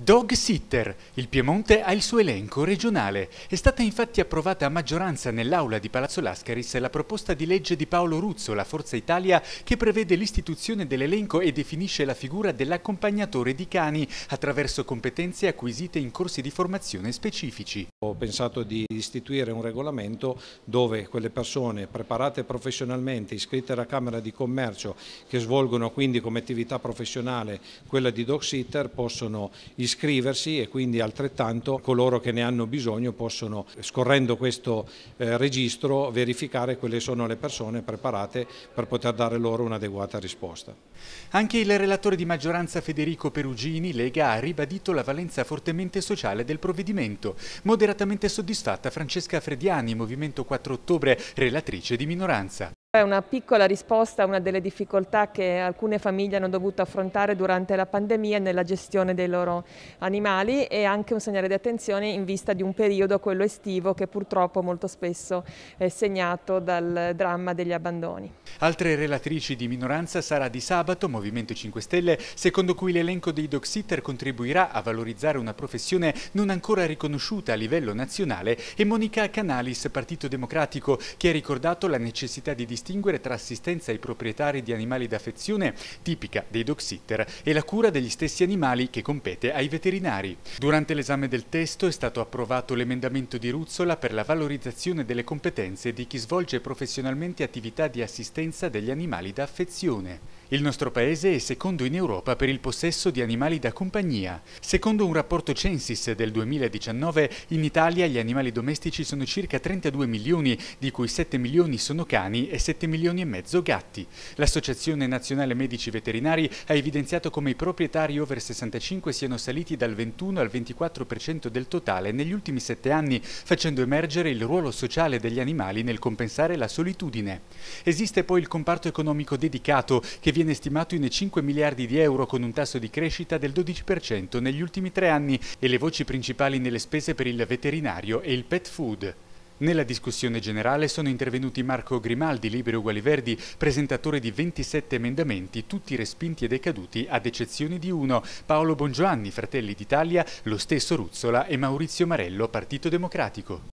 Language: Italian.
Dog Sitter. Il Piemonte ha il suo elenco regionale. È stata infatti approvata a maggioranza nell'aula di Palazzo Lascaris la proposta di legge di Paolo Ruzzo, la Forza Italia, che prevede l'istituzione dell'elenco e definisce la figura dell'accompagnatore di cani attraverso competenze acquisite in corsi di formazione specifici. Ho pensato di istituire un regolamento dove quelle persone preparate professionalmente, iscritte alla Camera di Commercio, che svolgono quindi come attività professionale quella di dog sitter, possono iscriversi e quindi altrettanto coloro che ne hanno bisogno possono, scorrendo questo eh, registro, verificare quelle sono le persone preparate per poter dare loro un'adeguata risposta. Anche il relatore di maggioranza Federico Perugini, Lega, ha ribadito la valenza fortemente sociale del provvedimento, Moder dichiaratamente soddisfatta Francesca Frediani, Movimento 4 Ottobre, relatrice di minoranza. È una piccola risposta a una delle difficoltà che alcune famiglie hanno dovuto affrontare durante la pandemia nella gestione dei loro animali e anche un segnale di attenzione in vista di un periodo, quello estivo, che purtroppo molto spesso è segnato dal dramma degli abbandoni. Altre relatrici di minoranza sarà di sabato Movimento 5 Stelle, secondo cui l'elenco dei dog sitter contribuirà a valorizzare una professione non ancora riconosciuta a livello nazionale e Monica Canalis, Partito Democratico, che ha ricordato la necessità di distribuire distinguere tra assistenza ai proprietari di animali d'affezione, tipica dei dog sitter, e la cura degli stessi animali che compete ai veterinari. Durante l'esame del testo è stato approvato l'emendamento di Ruzzola per la valorizzazione delle competenze di chi svolge professionalmente attività di assistenza degli animali d'affezione. Il nostro paese è secondo in Europa per il possesso di animali da compagnia. Secondo un rapporto Censis del 2019, in Italia gli animali domestici sono circa 32 milioni, di cui 7 milioni sono cani e 7 milioni e mezzo gatti. L'Associazione Nazionale Medici Veterinari ha evidenziato come i proprietari over 65 siano saliti dal 21 al 24% del totale negli ultimi 7 anni, facendo emergere il ruolo sociale degli animali nel compensare la solitudine. Esiste poi il comparto economico dedicato che viene stimato in 5 miliardi di euro con un tasso di crescita del 12% negli ultimi tre anni e le voci principali nelle spese per il veterinario e il pet food. Nella discussione generale sono intervenuti Marco Grimaldi, Liberi Uguali Verdi, presentatore di 27 emendamenti, tutti respinti e decaduti ad eccezione di uno, Paolo Bongiovanni, Fratelli d'Italia, lo stesso Ruzzola e Maurizio Marello, Partito Democratico.